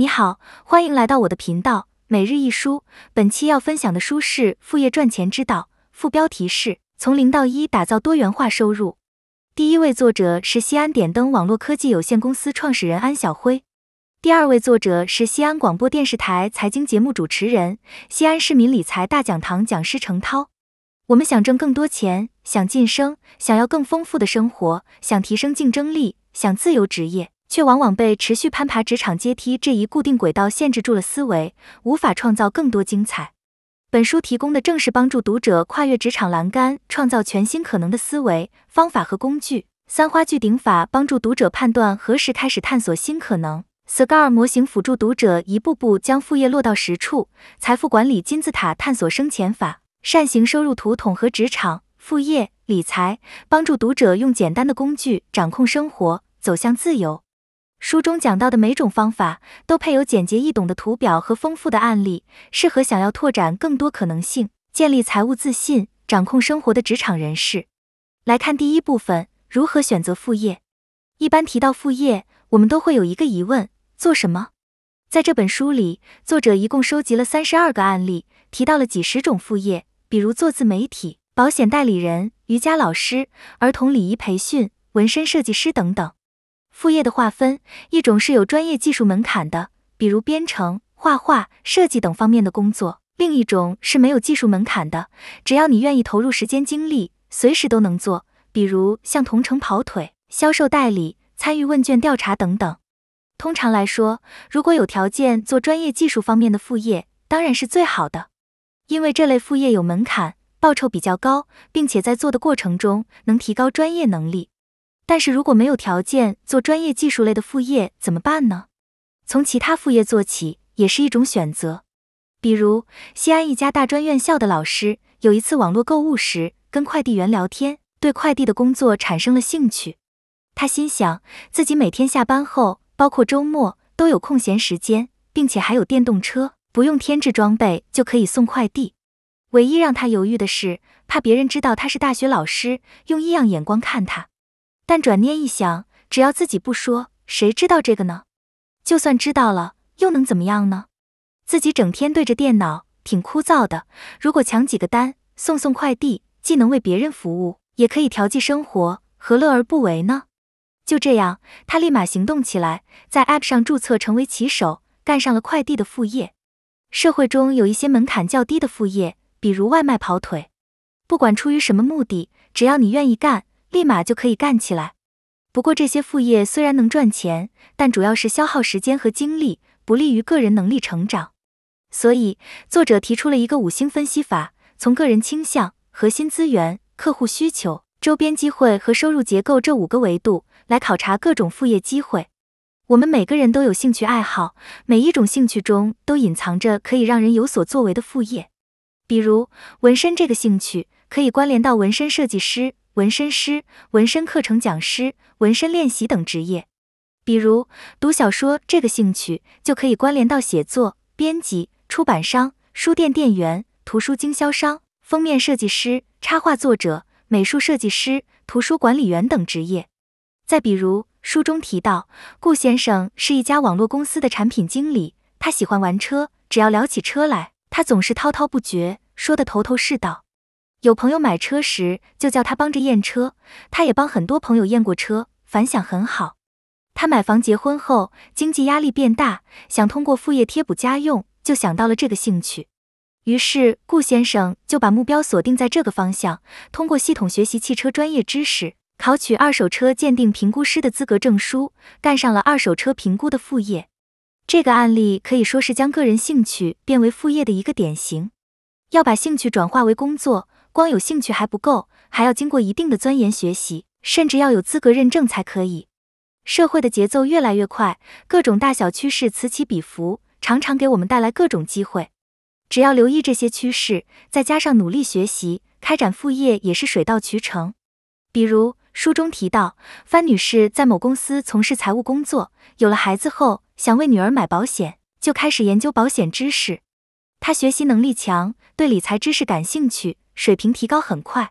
你好，欢迎来到我的频道每日一书。本期要分享的书是《副业赚钱之道》，副标题是《从零到一打造多元化收入》。第一位作者是西安点灯网络科技有限公司创始人安晓辉，第二位作者是西安广播电视台财经节目主持人、西安市民理财大讲堂讲师程涛。我们想挣更多钱，想晋升，想要更丰富的生活，想提升竞争力，想自由职业。却往往被持续攀爬职场阶梯这一固定轨道限制住了思维，无法创造更多精彩。本书提供的正是帮助读者跨越职场栏杆、创造全新可能的思维方法和工具。三花聚顶法帮助读者判断何时开始探索新可能 s c a r 模型辅助读者一步步将副业落到实处；财富管理金字塔探索生钱法；扇形收入图统合职场、副业、理财，帮助读者用简单的工具掌控生活，走向自由。书中讲到的每种方法都配有简洁易懂的图表和丰富的案例，适合想要拓展更多可能性、建立财务自信、掌控生活的职场人士。来看第一部分：如何选择副业。一般提到副业，我们都会有一个疑问：做什么？在这本书里，作者一共收集了三十二个案例，提到了几十种副业，比如做自媒体、保险代理人、瑜伽老师、儿童礼仪培训、纹身设计师等等。副业的划分，一种是有专业技术门槛的，比如编程、画画、设计等方面的工作；另一种是没有技术门槛的，只要你愿意投入时间精力，随时都能做，比如像同城跑腿、销售代理、参与问卷调查等等。通常来说，如果有条件做专业技术方面的副业，当然是最好的，因为这类副业有门槛，报酬比较高，并且在做的过程中能提高专业能力。但是如果没有条件做专业技术类的副业怎么办呢？从其他副业做起也是一种选择。比如西安一家大专院校的老师，有一次网络购物时跟快递员聊天，对快递的工作产生了兴趣。他心想自己每天下班后，包括周末都有空闲时间，并且还有电动车，不用添置装备就可以送快递。唯一让他犹豫的是，怕别人知道他是大学老师，用异样眼光看他。但转念一想，只要自己不说，谁知道这个呢？就算知道了，又能怎么样呢？自己整天对着电脑，挺枯燥的。如果抢几个单，送送快递，既能为别人服务，也可以调剂生活，何乐而不为呢？就这样，他立马行动起来，在 App 上注册成为骑手，干上了快递的副业。社会中有一些门槛较低的副业，比如外卖跑腿。不管出于什么目的，只要你愿意干。立马就可以干起来。不过这些副业虽然能赚钱，但主要是消耗时间和精力，不利于个人能力成长。所以作者提出了一个五星分析法，从个人倾向、核心资源、客户需求、周边机会和收入结构这五个维度来考察各种副业机会。我们每个人都有兴趣爱好，每一种兴趣中都隐藏着可以让人有所作为的副业。比如纹身这个兴趣，可以关联到纹身设计师。纹身师、纹身课程讲师、纹身练习等职业，比如读小说这个兴趣，就可以关联到写作、编辑、出版商、书店店员、图书经销商、封面设计师、插画作者、美术设计师、图书管理员等职业。再比如，书中提到，顾先生是一家网络公司的产品经理，他喜欢玩车，只要聊起车来，他总是滔滔不绝，说得头头是道。有朋友买车时，就叫他帮着验车，他也帮很多朋友验过车，反响很好。他买房结婚后，经济压力变大，想通过副业贴补家用，就想到了这个兴趣。于是顾先生就把目标锁定在这个方向，通过系统学习汽车专业知识，考取二手车鉴定评估师的资格证书，干上了二手车评估的副业。这个案例可以说是将个人兴趣变为副业的一个典型。要把兴趣转化为工作。光有兴趣还不够，还要经过一定的钻研学习，甚至要有资格认证才可以。社会的节奏越来越快，各种大小趋势此起彼伏，常常给我们带来各种机会。只要留意这些趋势，再加上努力学习，开展副业也是水到渠成。比如书中提到，范女士在某公司从事财务工作，有了孩子后想为女儿买保险，就开始研究保险知识。他学习能力强，对理财知识感兴趣，水平提高很快。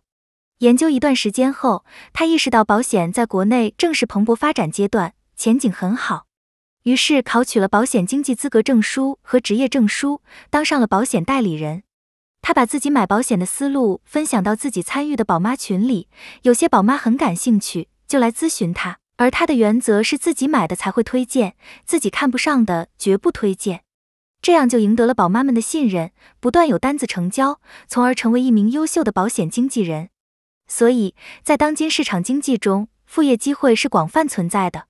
研究一段时间后，他意识到保险在国内正是蓬勃发展阶段，前景很好，于是考取了保险经纪资格证书和职业证书，当上了保险代理人。他把自己买保险的思路分享到自己参与的宝妈群里，有些宝妈很感兴趣，就来咨询他。而他的原则是自己买的才会推荐，自己看不上的绝不推荐。这样就赢得了宝妈们的信任，不断有单子成交，从而成为一名优秀的保险经纪人。所以，在当今市场经济中，副业机会是广泛存在的。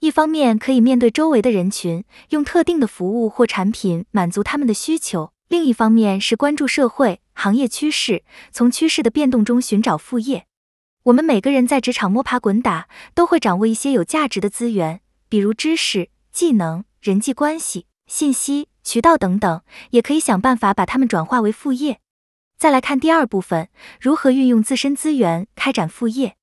一方面可以面对周围的人群，用特定的服务或产品满足他们的需求；另一方面是关注社会行业趋势，从趋势的变动中寻找副业。我们每个人在职场摸爬滚打，都会掌握一些有价值的资源，比如知识、技能、人际关系、信息。渠道等等，也可以想办法把它们转化为副业。再来看第二部分，如何运用自身资源开展副业。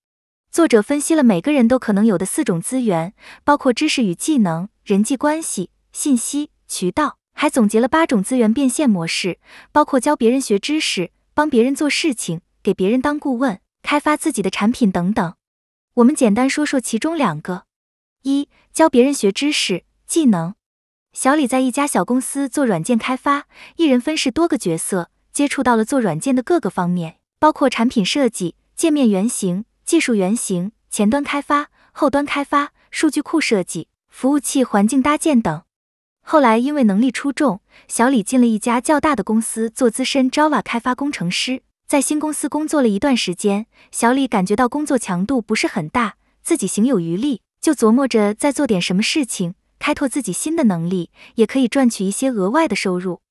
作者分析了每个人都可能有的四种资源，包括知识与技能、人际关系、信息渠道，还总结了八种资源变现模式，包括教别人学知识、帮别人做事情、给别人当顾问、开发自己的产品等等。我们简单说说其中两个：一、教别人学知识、技能。小李在一家小公司做软件开发，一人分饰多个角色，接触到了做软件的各个方面，包括产品设计、界面原型、技术原型、前端开发、后端开发、数据库设计、服务器环境搭建等。后来因为能力出众，小李进了一家较大的公司做资深 Java 开发工程师。在新公司工作了一段时间，小李感觉到工作强度不是很大，自己行有余力，就琢磨着再做点什么事情。开拓自己新的能力，也可以赚取一些额外的收入。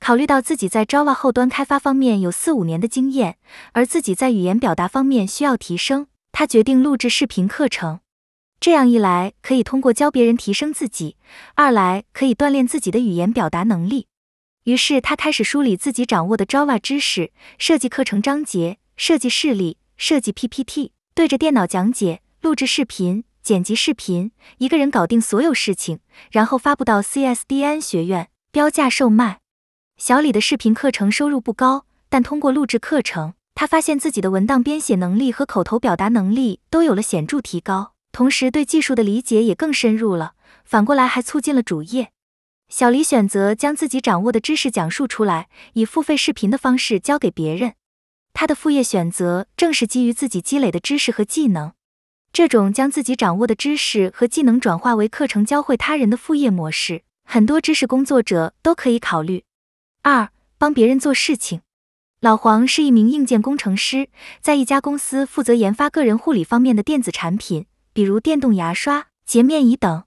考虑到自己在 Java 后端开发方面有四五年的经验，而自己在语言表达方面需要提升，他决定录制视频课程。这样一来，可以通过教别人提升自己；二来可以锻炼自己的语言表达能力。于是，他开始梳理自己掌握的 Java 知识，设计课程章节，设计示例，设计 PPT，对着电脑讲解，录制视频。剪辑视频，一个人搞定所有事情，然后发布到 CSDN 学院，标价售卖。小李的视频课程收入不高，但通过录制课程，他发现自己的文档编写能力和口头表达能力都有了显著提高，同时对技术的理解也更深入了。反过来还促进了主业。小李选择将自己掌握的知识讲述出来，以付费视频的方式交给别人。他的副业选择正是基于自己积累的知识和技能。这种将自己掌握的知识和技能转化为课程，教会他人的副业模式，很多知识工作者都可以考虑。二，帮别人做事情。老黄是一名硬件工程师，在一家公司负责研发个人护理方面的电子产品，比如电动牙刷、洁面仪等。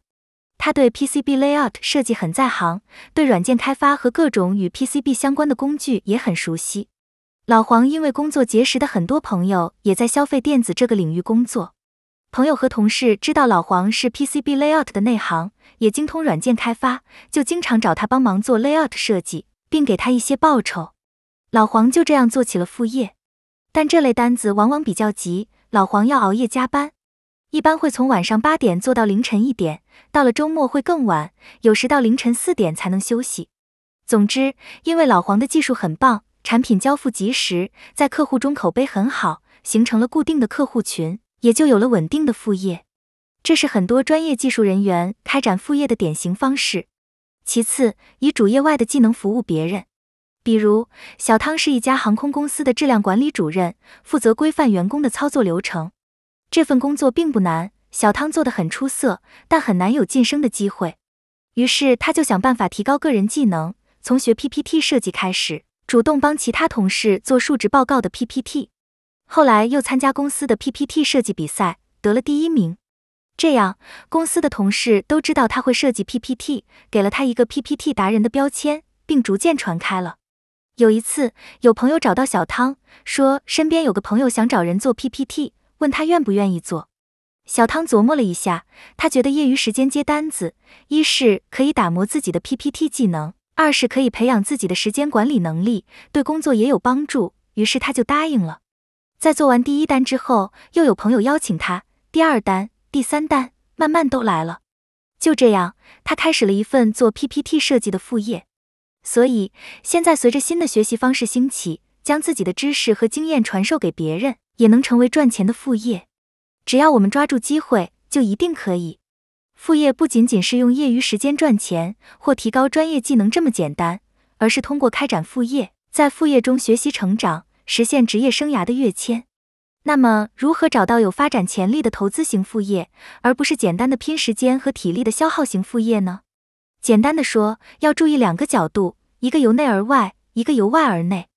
他对 PCB layout 设计很在行，对软件开发和各种与 PCB 相关的工具也很熟悉。老黄因为工作结识的很多朋友，也在消费电子这个领域工作。朋友和同事知道老黄是 PCB layout 的内行，也精通软件开发，就经常找他帮忙做 layout 设计，并给他一些报酬。老黄就这样做起了副业。但这类单子往往比较急，老黄要熬夜加班，一般会从晚上八点做到凌晨一点，到了周末会更晚，有时到凌晨四点才能休息。总之，因为老黄的技术很棒，产品交付及时，在客户中口碑很好，形成了固定的客户群。也就有了稳定的副业，这是很多专业技术人员开展副业的典型方式。其次，以主业外的技能服务别人，比如小汤是一家航空公司的质量管理主任，负责规范员工的操作流程。这份工作并不难，小汤做的很出色，但很难有晋升的机会。于是他就想办法提高个人技能，从学 PPT 设计开始，主动帮其他同事做述职报告的 PPT。后来又参加公司的 PPT 设计比赛，得了第一名。这样，公司的同事都知道他会设计 PPT，给了他一个 PPT 达人的标签，并逐渐传开了。有一次，有朋友找到小汤，说身边有个朋友想找人做 PPT，问他愿不愿意做。小汤琢磨了一下，他觉得业余时间接单子，一是可以打磨自己的 PPT 技能，二是可以培养自己的时间管理能力，对工作也有帮助。于是他就答应了。在做完第一单之后，又有朋友邀请他第二单、第三单，慢慢都来了。就这样，他开始了一份做 PPT 设计的副业。所以，现在随着新的学习方式兴起，将自己的知识和经验传授给别人，也能成为赚钱的副业。只要我们抓住机会，就一定可以。副业不仅仅是用业余时间赚钱或提高专业技能这么简单，而是通过开展副业，在副业中学习成长。实现职业生涯的跃迁，那么如何找到有发展潜力的投资型副业，而不是简单的拼时间和体力的消耗型副业呢？简单的说，要注意两个角度：一个由内而外，一个由外而内。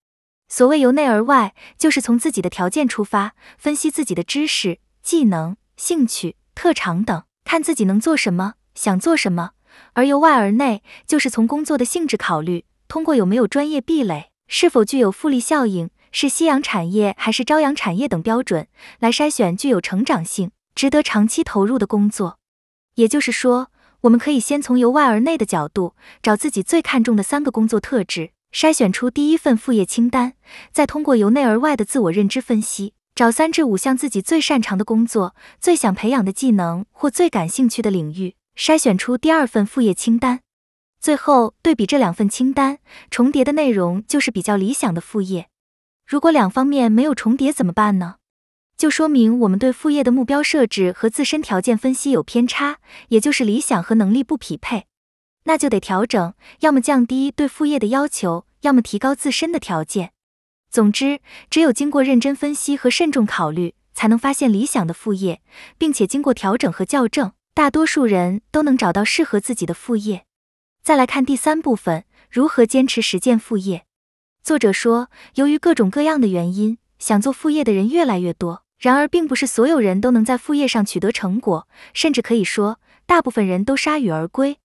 所谓由内而外，就是从自己的条件出发，分析自己的知识、技能、兴趣、特长等，看自己能做什么，想做什么；而由外而内，就是从工作的性质考虑，通过有没有专业壁垒，是否具有复利效应。是夕阳产业还是朝阳产业等标准来筛选具有成长性、值得长期投入的工作。也就是说，我们可以先从由外而内的角度，找自己最看重的三个工作特质，筛选出第一份副业清单；再通过由内而外的自我认知分析，找三至五项自己最擅长的工作、最想培养的技能或最感兴趣的领域，筛选出第二份副业清单。最后对比这两份清单，重叠的内容就是比较理想的副业。如果两方面没有重叠怎么办呢？就说明我们对副业的目标设置和自身条件分析有偏差，也就是理想和能力不匹配，那就得调整，要么降低对副业的要求，要么提高自身的条件。总之，只有经过认真分析和慎重考虑，才能发现理想的副业，并且经过调整和校正，大多数人都能找到适合自己的副业。再来看第三部分，如何坚持实践副业。作者说，由于各种各样的原因，想做副业的人越来越多。然而，并不是所有人都能在副业上取得成果，甚至可以说，大部分人都铩羽而归。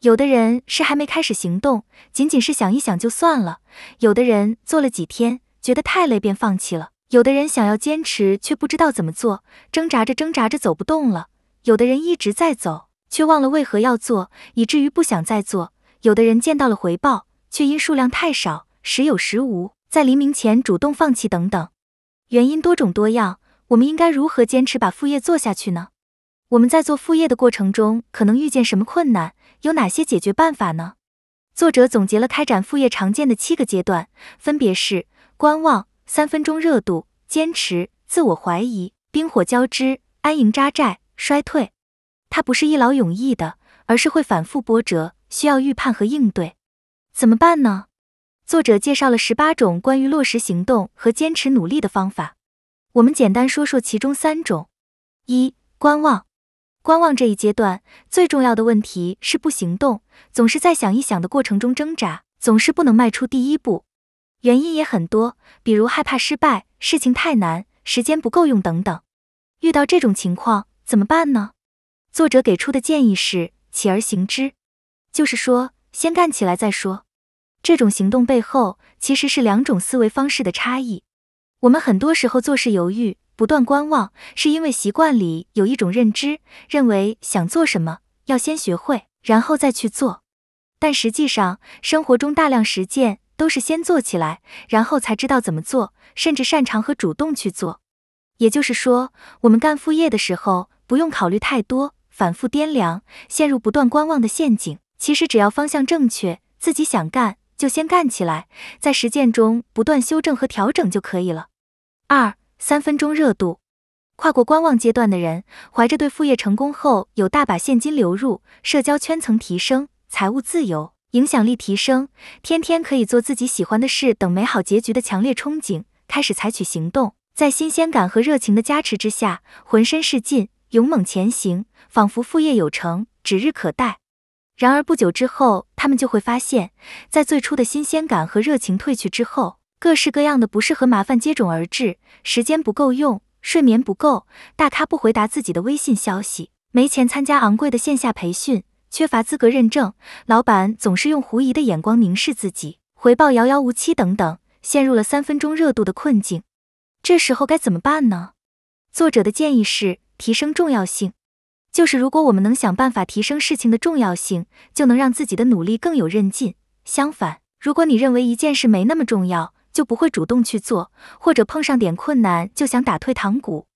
有的人是还没开始行动，仅仅是想一想就算了；有的人做了几天，觉得太累便放弃了；有的人想要坚持，却不知道怎么做，挣扎着挣扎着走不动了；有的人一直在走，却忘了为何要做，以至于不想再做；有的人见到了回报，却因数量太少。时有时无，在黎明前主动放弃等等，原因多种多样。我们应该如何坚持把副业做下去呢？我们在做副业的过程中，可能遇见什么困难？有哪些解决办法呢？作者总结了开展副业常见的七个阶段，分别是观望、三分钟热度、坚持、自我怀疑、冰火交织、安营扎寨、衰退。它不是一劳永逸的，而是会反复波折，需要预判和应对。怎么办呢？作者介绍了十八种关于落实行动和坚持努力的方法，我们简单说说其中三种。一、观望。观望这一阶段最重要的问题是不行动，总是在想一想的过程中挣扎，总是不能迈出第一步。原因也很多，比如害怕失败、事情太难、时间不够用等等。遇到这种情况怎么办呢？作者给出的建议是起而行之，就是说先干起来再说。这种行动背后其实是两种思维方式的差异。我们很多时候做事犹豫、不断观望，是因为习惯里有一种认知，认为想做什么要先学会，然后再去做。但实际上，生活中大量实践都是先做起来，然后才知道怎么做，甚至擅长和主动去做。也就是说，我们干副业的时候，不用考虑太多，反复掂量，陷入不断观望的陷阱。其实只要方向正确，自己想干。就先干起来，在实践中不断修正和调整就可以了。二三分钟热度，跨过观望阶段的人，怀着对副业成功后有大把现金流入、社交圈层提升、财务自由、影响力提升、天天可以做自己喜欢的事等美好结局的强烈憧憬，开始采取行动。在新鲜感和热情的加持之下，浑身是劲，勇猛前行，仿佛副业有成，指日可待。然而不久之后，他们就会发现，在最初的新鲜感和热情褪去之后，各式各样的不适和麻烦接踵而至：时间不够用，睡眠不够，大咖不回答自己的微信消息，没钱参加昂贵的线下培训，缺乏资格认证，老板总是用狐疑的眼光凝视自己，回报遥遥无期，等等，陷入了三分钟热度的困境。这时候该怎么办呢？作者的建议是提升重要性。就是如果我们能想办法提升事情的重要性，就能让自己的努力更有韧劲。相反，如果你认为一件事没那么重要，就不会主动去做，或者碰上点困难就想打退堂鼓。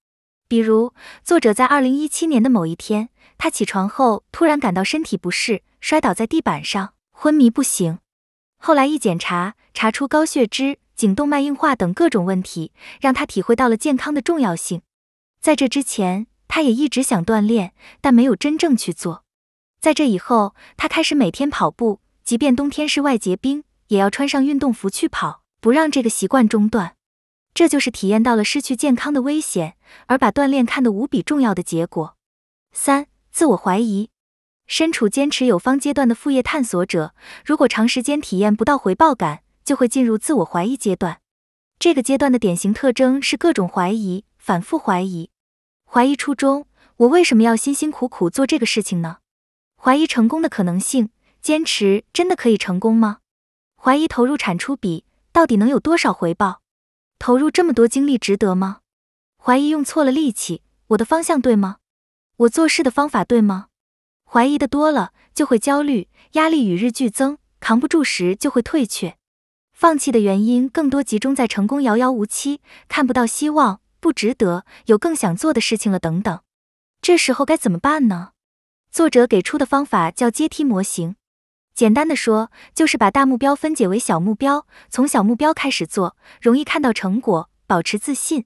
比如，作者在二零一七年的某一天，他起床后突然感到身体不适，摔倒在地板上，昏迷不醒。后来一检查，查出高血脂、颈动脉硬化等各种问题，让他体会到了健康的重要性。在这之前。他也一直想锻炼，但没有真正去做。在这以后，他开始每天跑步，即便冬天室外结冰，也要穿上运动服去跑，不让这个习惯中断。这就是体验到了失去健康的危险，而把锻炼看得无比重要的结果。三、自我怀疑。身处坚持有方阶段的副业探索者，如果长时间体验不到回报感，就会进入自我怀疑阶段。这个阶段的典型特征是各种怀疑，反复怀疑。怀疑初衷，我为什么要辛辛苦苦做这个事情呢？怀疑成功的可能性，坚持真的可以成功吗？怀疑投入产出比，到底能有多少回报？投入这么多精力值得吗？怀疑用错了力气，我的方向对吗？我做事的方法对吗？怀疑的多了，就会焦虑，压力与日俱增，扛不住时就会退却。放弃的原因更多集中在成功遥遥无期，看不到希望。不值得，有更想做的事情了，等等。这时候该怎么办呢？作者给出的方法叫阶梯模型。简单的说，就是把大目标分解为小目标，从小目标开始做，容易看到成果，保持自信。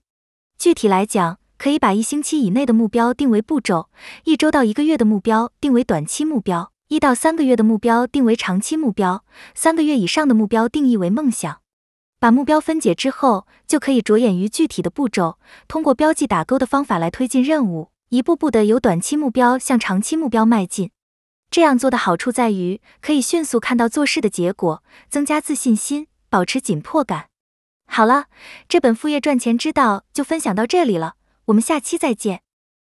具体来讲，可以把一星期以内的目标定为步骤，一周到一个月的目标定为短期目标，一到三个月的目标定为长期目标，三个月以上的目标定义为梦想。把目标分解之后，就可以着眼于具体的步骤，通过标记打勾的方法来推进任务，一步步的由短期目标向长期目标迈进。这样做的好处在于，可以迅速看到做事的结果，增加自信心，保持紧迫感。好了，这本副业赚钱之道就分享到这里了，我们下期再见。